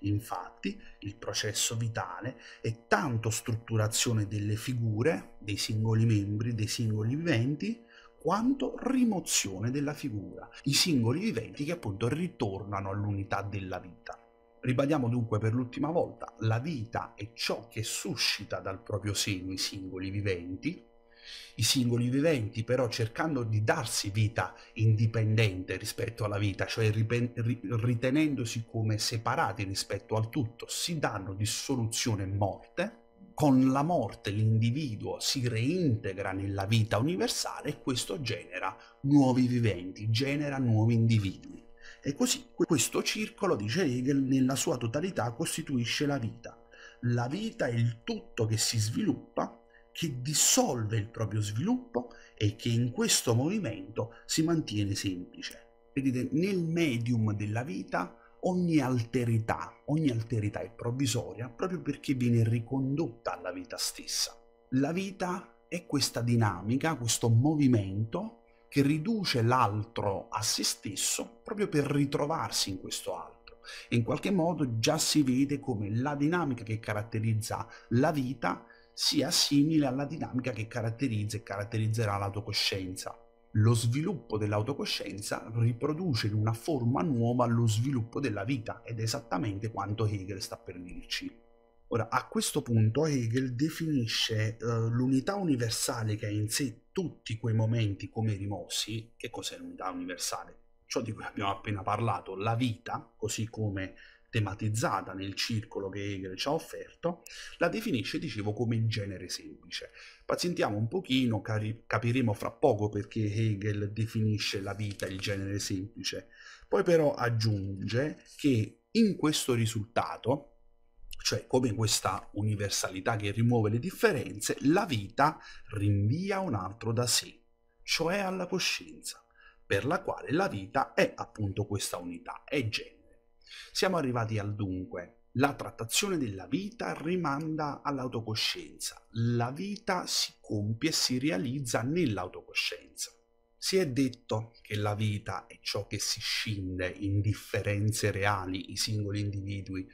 Speaker 1: Infatti, il processo vitale è tanto strutturazione delle figure, dei singoli membri, dei singoli viventi, quanto rimozione della figura, i singoli viventi che appunto ritornano all'unità della vita. Ribadiamo dunque per l'ultima volta, la vita è ciò che suscita dal proprio seno i singoli viventi, i singoli viventi però cercando di darsi vita indipendente rispetto alla vita, cioè ritenendosi come separati rispetto al tutto, si danno dissoluzione e morte, con la morte l'individuo si reintegra nella vita universale e questo genera nuovi viventi, genera nuovi individui. E così questo circolo, dice Hegel, nella sua totalità costituisce la vita. La vita è il tutto che si sviluppa, che dissolve il proprio sviluppo e che in questo movimento si mantiene semplice. Vedete, nel medium della vita ogni alterità, ogni alterità è provvisoria proprio perché viene ricondotta alla vita stessa. La vita è questa dinamica, questo movimento che riduce l'altro a se stesso proprio per ritrovarsi in questo altro. E in qualche modo già si vede come la dinamica che caratterizza la vita sia simile alla dinamica che caratterizza e caratterizzerà l'autocoscienza. Lo sviluppo dell'autocoscienza riproduce in una forma nuova lo sviluppo della vita ed è esattamente quanto Hegel sta per dirci. Ora, a questo punto Hegel definisce uh, l'unità universale che ha in sé tutti quei momenti come rimossi. Che cos'è l'unità universale? Ciò di cui abbiamo appena parlato, la vita, così come tematizzata nel circolo che Hegel ci ha offerto, la definisce, dicevo, come genere semplice. Pazientiamo un pochino, cari- capiremo fra poco perché Hegel definisce la vita il genere semplice. Poi però aggiunge che in questo risultato, cioè come questa universalità che rimuove le differenze, la vita rinvia un altro da sé, cioè alla coscienza, per la quale la vita è appunto questa unità, è genere. Siamo arrivati al dunque. La trattazione della vita rimanda all'autocoscienza. La vita si compie e si realizza nell'autocoscienza. Si è detto che la vita è ciò che si scinde in differenze reali, i singoli individui,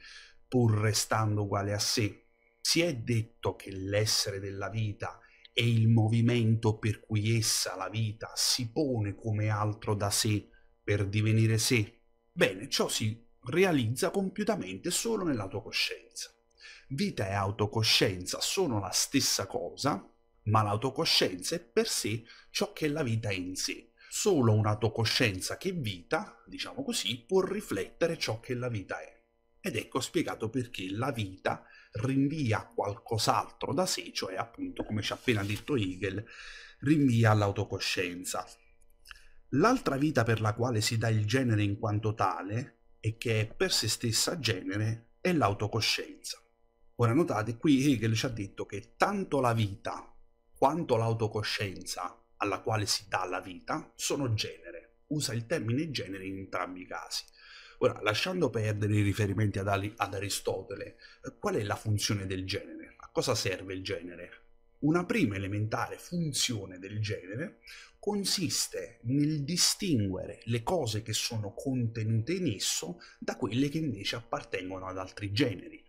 Speaker 1: pur restando uguale a sé. Si è detto che l'essere della vita è il movimento per cui essa, la vita, si pone come altro da sé per divenire sé. Bene, ciò si realizza compiutamente solo nella tua coscienza. Vita e autocoscienza sono la stessa cosa, ma l'autocoscienza è per sé ciò che la vita è in sé. Solo un'autocoscienza che vita, diciamo così, può riflettere ciò che la vita è. Ed ecco spiegato perché la vita rinvia a qualcos'altro da sé, cioè appunto, come ci ha appena detto Hegel, rinvia all'autocoscienza. L'altra vita per la quale si dà il genere in quanto tale, e che è per se stessa genere, è l'autocoscienza. Ora notate, qui Hegel ci ha detto che tanto la vita quanto l'autocoscienza alla quale si dà la vita sono genere. Usa il termine genere in entrambi i casi. Ora, lasciando perdere i riferimenti ad, Ali, ad Aristotele, eh, qual è la funzione del genere? A cosa serve il genere? Una prima elementare funzione del genere consiste nel distinguere le cose che sono contenute in esso da quelle che invece appartengono ad altri generi.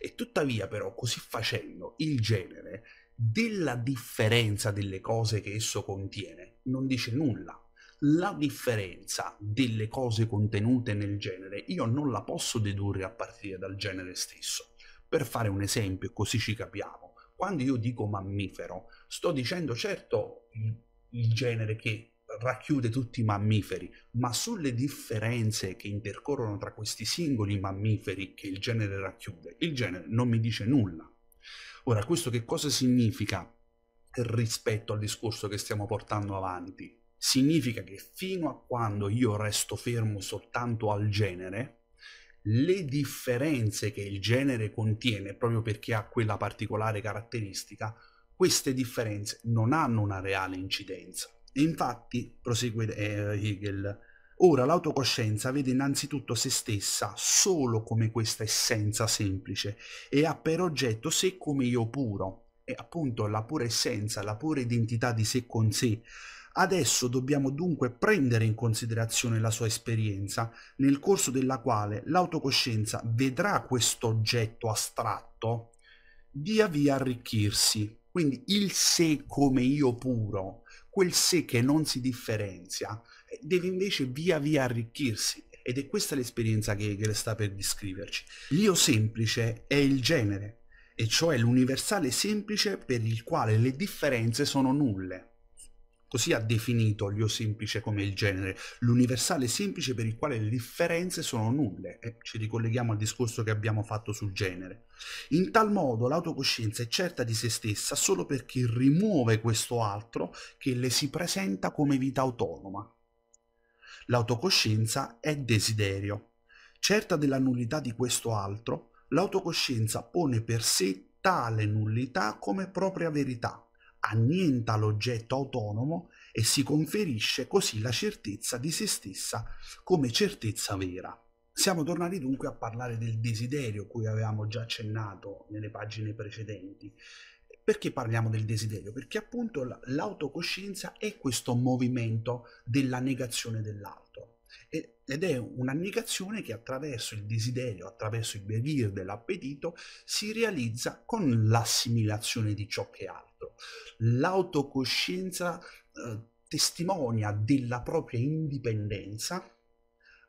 Speaker 1: E tuttavia però così facendo il genere della differenza delle cose che esso contiene non dice nulla, la differenza delle cose contenute nel genere io non la posso dedurre a partire dal genere stesso. Per fare un esempio, così ci capiamo, quando io dico mammifero, sto dicendo certo il, il genere che racchiude tutti i mammiferi, ma sulle differenze che intercorrono tra questi singoli mammiferi che il genere racchiude, il genere non mi dice nulla. Ora, questo che cosa significa rispetto al discorso che stiamo portando avanti? significa che fino a quando io resto fermo soltanto al genere, le differenze che il genere contiene, proprio perché ha quella particolare caratteristica, queste differenze non hanno una reale incidenza. E infatti, prosegue eh, Hegel, ora l'autocoscienza vede innanzitutto se stessa solo come questa essenza semplice e ha per oggetto sé come io puro, e appunto la pura essenza, la pura identità di sé con sé, Adesso dobbiamo dunque prendere in considerazione la sua esperienza, nel corso della quale l'autocoscienza vedrà questo oggetto astratto via via arricchirsi. Quindi il sé come io puro, quel sé che non si differenzia, eh, deve invece via via arricchirsi. Ed è questa l'esperienza che Hegel sta per descriverci. L'io semplice è il genere, e cioè l'universale semplice per il quale le differenze sono nulle. Così ha definito l'io semplice come il genere, l'universale semplice per il quale le differenze sono nulle, e ci ricolleghiamo al discorso che abbiamo fatto sul genere. In tal modo l'autocoscienza è certa di se stessa solo perché rimuove questo altro che le si presenta come vita autonoma. L'autocoscienza è desiderio. Certa della nullità di questo altro, l'autocoscienza pone per sé tale nullità come propria verità annienta l'oggetto autonomo e si conferisce così la certezza di se stessa come certezza vera. Siamo tornati dunque a parlare del desiderio, cui avevamo già accennato nelle pagine precedenti. Perché parliamo del desiderio? Perché appunto l'autocoscienza è questo movimento della negazione dell'altro ed è una negazione che attraverso il desiderio, attraverso il bevir dell'appetito, si realizza con l'assimilazione di ciò che è altro. L'autocoscienza eh, testimonia della propria indipendenza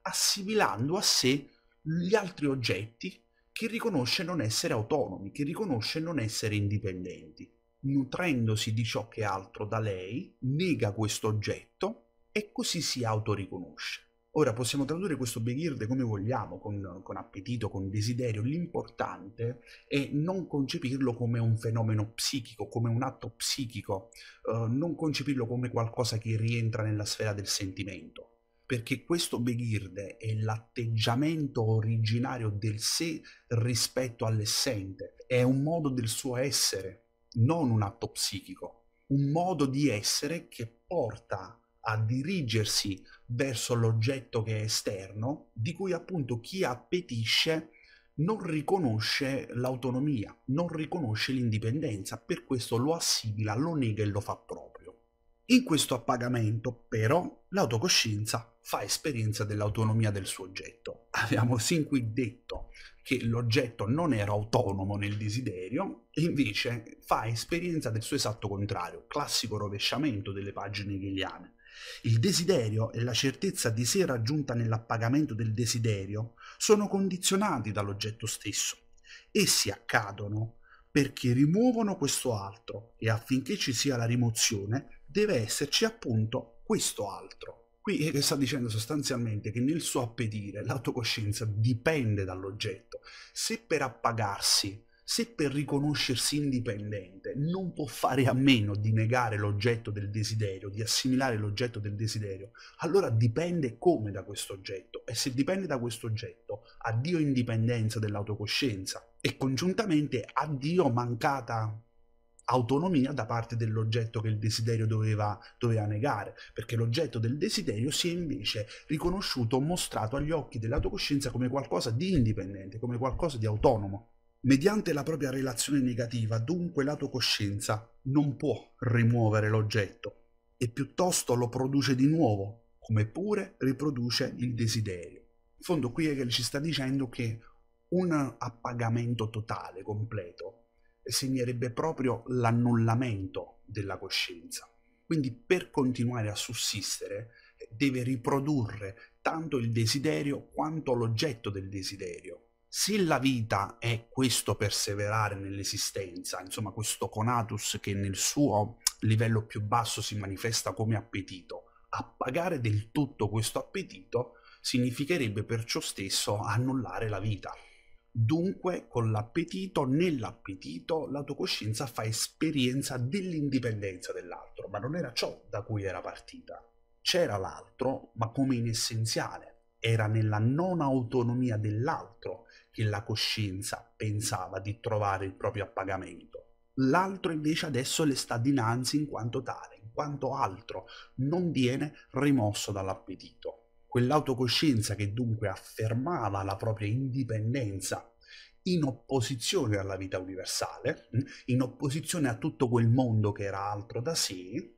Speaker 1: assimilando a sé gli altri oggetti che riconosce non essere autonomi, che riconosce non essere indipendenti. Nutrendosi di ciò che è altro da lei, nega questo oggetto e così si autoriconosce. Ora possiamo tradurre questo beghirde come vogliamo, con, con appetito, con desiderio, l'importante è non concepirlo come un fenomeno psichico, come un atto psichico, eh, non concepirlo come qualcosa che rientra nella sfera del sentimento perché questo beghirde è l'atteggiamento originario del sé rispetto all'essente, è un modo del suo essere, non un atto psichico, un modo di essere che porta a dirigersi verso l'oggetto che è esterno, di cui appunto chi appetisce non riconosce l'autonomia, non riconosce l'indipendenza, per questo lo assimila, lo nega e lo fa proprio. In questo appagamento, però, l'autocoscienza fa esperienza dell'autonomia del suo oggetto. [laughs] Abbiamo sin qui detto che l'oggetto non era autonomo nel desiderio, invece fa esperienza del suo esatto contrario, classico rovesciamento delle pagine hegeliane. Il desiderio e la certezza di sé raggiunta nell'appagamento del desiderio sono condizionati dall'oggetto stesso. Essi accadono perché rimuovono questo altro e affinché ci sia la rimozione deve esserci appunto questo altro. Qui eh, sta dicendo sostanzialmente che nel suo appetire l'autocoscienza dipende dall'oggetto. Se per appagarsi se per riconoscersi indipendente non può fare a meno di negare l'oggetto del desiderio, di assimilare l'oggetto del desiderio, allora dipende come da questo oggetto e se dipende da questo oggetto, addio indipendenza dell'autocoscienza e congiuntamente addio mancata autonomia da parte dell'oggetto che il desiderio doveva, doveva, negare, perché l'oggetto del desiderio si è invece riconosciuto, mostrato agli occhi dell'autocoscienza come qualcosa di indipendente, come qualcosa di autonomo. Mediante la propria relazione negativa, dunque, l'autocoscienza non può rimuovere l'oggetto e piuttosto lo produce di nuovo, come pure riproduce il desiderio. In fondo qui Hegel ci sta dicendo che un appagamento totale, completo, segnerebbe proprio l'annullamento della coscienza. Quindi per continuare a sussistere deve riprodurre tanto il desiderio quanto l'oggetto del desiderio, se la vita è questo perseverare nell'esistenza, insomma questo conatus che nel suo livello più basso si manifesta come appetito, appagare del tutto questo appetito significherebbe perciò stesso annullare la vita. Dunque, con l'appetito, nell'appetito, l'autocoscienza fa esperienza dell'indipendenza dell'altro, ma non era ciò da cui era partita. C'era l'altro, ma come inessenziale, era nella non autonomia dell'altro che la coscienza pensava di trovare il proprio appagamento. L'altro invece adesso le sta dinanzi in quanto tale, in quanto altro, non viene rimosso dall'appetito. Quell'autocoscienza che dunque affermava la propria indipendenza in opposizione alla vita universale, hm, in opposizione a tutto quel mondo che era altro da sé,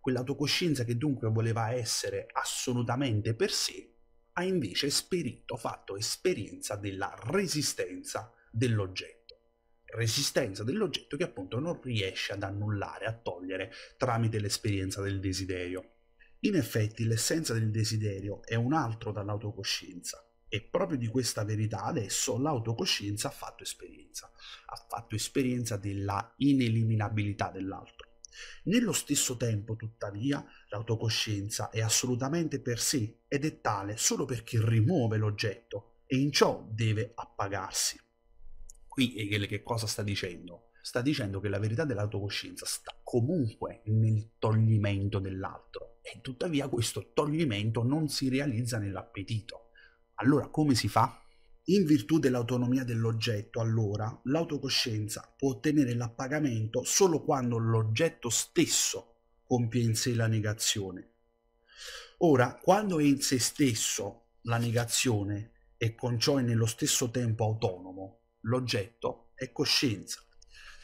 Speaker 1: quell'autocoscienza che dunque voleva essere assolutamente per sé, ha invece esperito, fatto esperienza della resistenza dell'oggetto. Resistenza dell'oggetto che appunto non riesce ad annullare, a togliere tramite l'esperienza del desiderio. In effetti l'essenza del desiderio è un altro dall'autocoscienza e proprio di questa verità adesso l'autocoscienza ha fatto esperienza, ha fatto esperienza della ineliminabilità dell'altro nello stesso tempo, tuttavia, l'autocoscienza è assolutamente per sé ed è tale solo perché rimuove l'oggetto e in ciò deve appagarsi. Qui Hegel che cosa sta dicendo? Sta dicendo che la verità dell'autocoscienza sta comunque nel toglimento dell'altro e tuttavia questo toglimento non si realizza nell'appetito. Allora come si fa? In virtù dell'autonomia dell'oggetto, allora, l'autocoscienza può ottenere l'appagamento solo quando l'oggetto stesso compie in sé la negazione. Ora, quando è in sé stesso la negazione e con ciò è nello stesso tempo autonomo, l'oggetto è coscienza.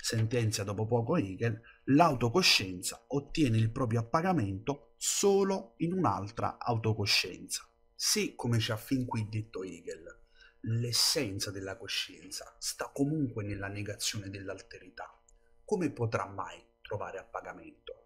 Speaker 1: Sentenzia dopo poco Hegel, l'autocoscienza ottiene il proprio appagamento solo in un'altra autocoscienza. Sì, come ci ha fin qui detto Hegel l'essenza della coscienza sta comunque nella negazione dell'alterità, come potrà mai trovare appagamento?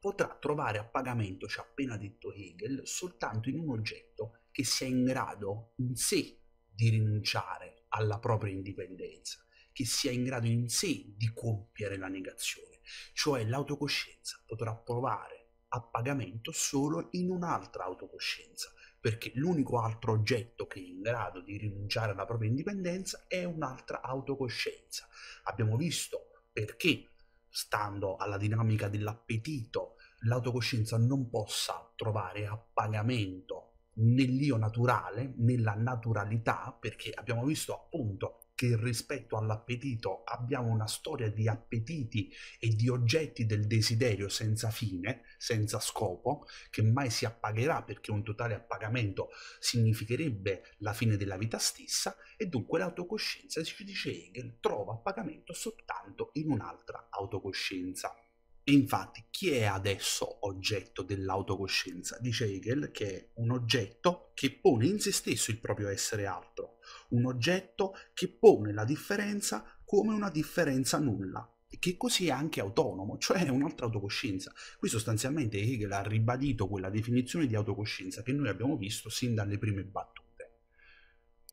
Speaker 1: Potrà trovare appagamento, ci ha appena detto Hegel, soltanto in un oggetto che sia in grado in sé di rinunciare alla propria indipendenza, che sia in grado in sé di compiere la negazione, cioè l'autocoscienza potrà provare appagamento solo in un'altra autocoscienza, perché l'unico altro oggetto che è in grado di rinunciare alla propria indipendenza è un'altra autocoscienza. Abbiamo visto perché, stando alla dinamica dell'appetito, l'autocoscienza non possa trovare appagamento nell'io naturale, nella naturalità, perché abbiamo visto appunto che rispetto all'appetito abbiamo una storia di appetiti e di oggetti del desiderio senza fine, senza scopo, che mai si appagherà perché un totale appagamento significherebbe la fine della vita stessa e dunque l'autocoscienza, ci dice Hegel, trova appagamento soltanto in un'altra autocoscienza. E infatti chi è adesso oggetto dell'autocoscienza? Dice Hegel che è un oggetto che pone in se stesso il proprio essere altro, un oggetto che pone la differenza come una differenza nulla e che così è anche autonomo, cioè è un'altra autocoscienza. Qui sostanzialmente Hegel ha ribadito quella definizione di autocoscienza che noi abbiamo visto sin dalle prime battute.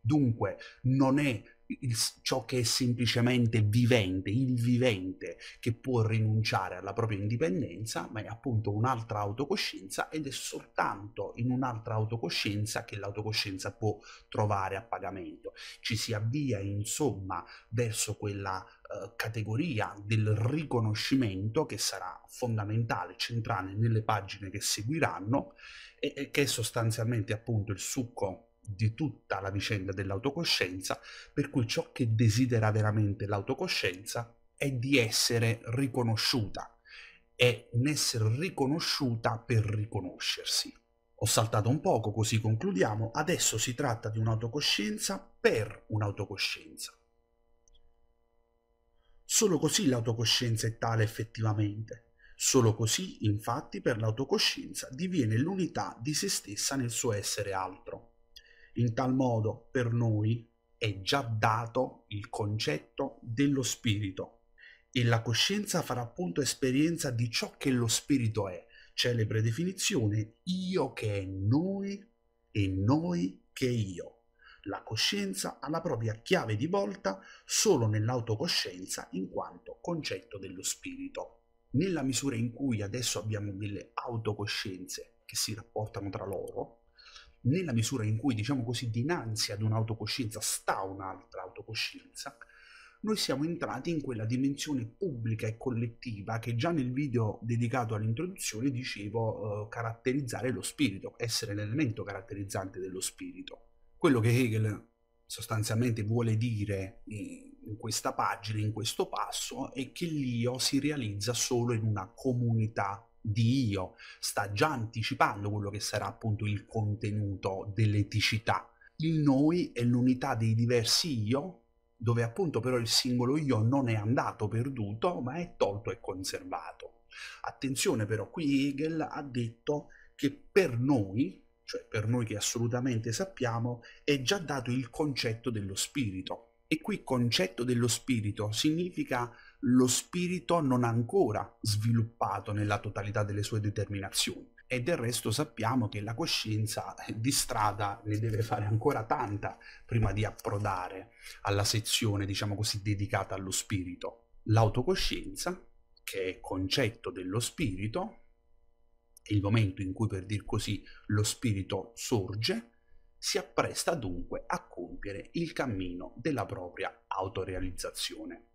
Speaker 1: Dunque non è il, ciò che è semplicemente vivente, il vivente che può rinunciare alla propria indipendenza, ma è appunto un'altra autocoscienza ed è soltanto in un'altra autocoscienza che l'autocoscienza può trovare a pagamento. Ci si avvia insomma verso quella eh, categoria del riconoscimento che sarà fondamentale, centrale nelle pagine che seguiranno e, e che è sostanzialmente appunto il succo di tutta la vicenda dell'autocoscienza, per cui ciò che desidera veramente l'autocoscienza è di essere riconosciuta, è un essere riconosciuta per riconoscersi. Ho saltato un poco, così concludiamo. Adesso si tratta di un'autocoscienza per un'autocoscienza. Solo così l'autocoscienza è tale effettivamente. Solo così, infatti, per l'autocoscienza diviene l'unità di se stessa nel suo essere altro. In tal modo per noi è già dato il concetto dello spirito e la coscienza farà appunto esperienza di ciò che lo spirito è. Celebre definizione, io che è noi e noi che è io. La coscienza ha la propria chiave di volta solo nell'autocoscienza in quanto concetto dello spirito. Nella misura in cui adesso abbiamo delle autocoscienze che si rapportano tra loro, nella misura in cui, diciamo così, dinanzi ad un'autocoscienza sta un'altra autocoscienza, noi siamo entrati in quella dimensione pubblica e collettiva che già nel video dedicato all'introduzione dicevo eh, caratterizzare lo spirito, essere l'elemento caratterizzante dello spirito. Quello che Hegel sostanzialmente vuole dire eh, in questa pagina, in questo passo, è che l'io si realizza solo in una comunità di Io sta già anticipando quello che sarà appunto il contenuto dell'eticità. Il noi è l'unità dei diversi io, dove appunto però il singolo io non è andato perduto, ma è tolto e conservato. Attenzione però, qui Hegel ha detto che per noi, cioè per noi che assolutamente sappiamo, è già dato il concetto dello spirito. E qui concetto dello spirito significa lo spirito non ancora sviluppato nella totalità delle sue determinazioni. E del resto sappiamo che la coscienza eh, di strada ne deve fare ancora tanta prima di approdare alla sezione, diciamo così, dedicata allo spirito. L'autocoscienza, che è concetto dello spirito, è il momento in cui, per dir così, lo spirito sorge, si appresta dunque a compiere il cammino della propria autorealizzazione.